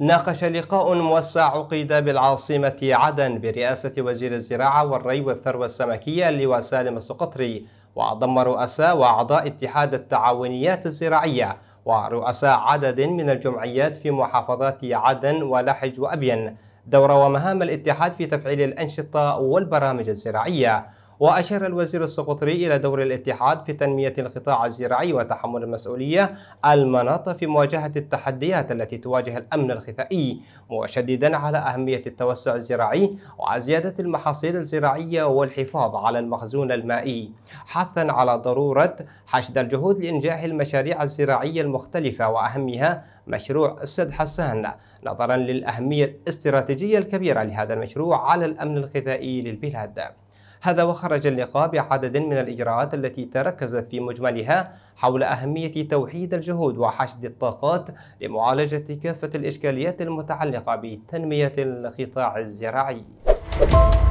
ناقش لقاء موسع عقد بالعاصمة عدن برئاسة وزير الزراعة والري والثروة السمكية اللواء سالم السقطري وضم رؤساء وأعضاء اتحاد التعاونيات الزراعية ورؤساء عدد من الجمعيات في محافظات عدن ولحج وأبين دور ومهام الاتحاد في تفعيل الأنشطة والبرامج الزراعية وأشار الوزير السقطري إلى دور الاتحاد في تنمية القطاع الزراعي وتحمل المسؤولية المناطة في مواجهة التحديات التي تواجه الأمن الغذائي مشددا على أهمية التوسع الزراعي وزيادة المحاصيل الزراعية والحفاظ على المخزون المائي حثا على ضرورة حشد الجهود لإنجاح المشاريع الزراعية المختلفة وأهمها مشروع السد حسان نظرا للأهمية الاستراتيجية الكبيرة لهذا المشروع على الأمن الغذائي للبلاد هذا وخرج اللقاء بعدد من الإجراءات التي تركزت في مجملها حول أهمية توحيد الجهود وحشد الطاقات لمعالجة كافة الإشكاليات المتعلقة بتنمية القطاع الزراعي.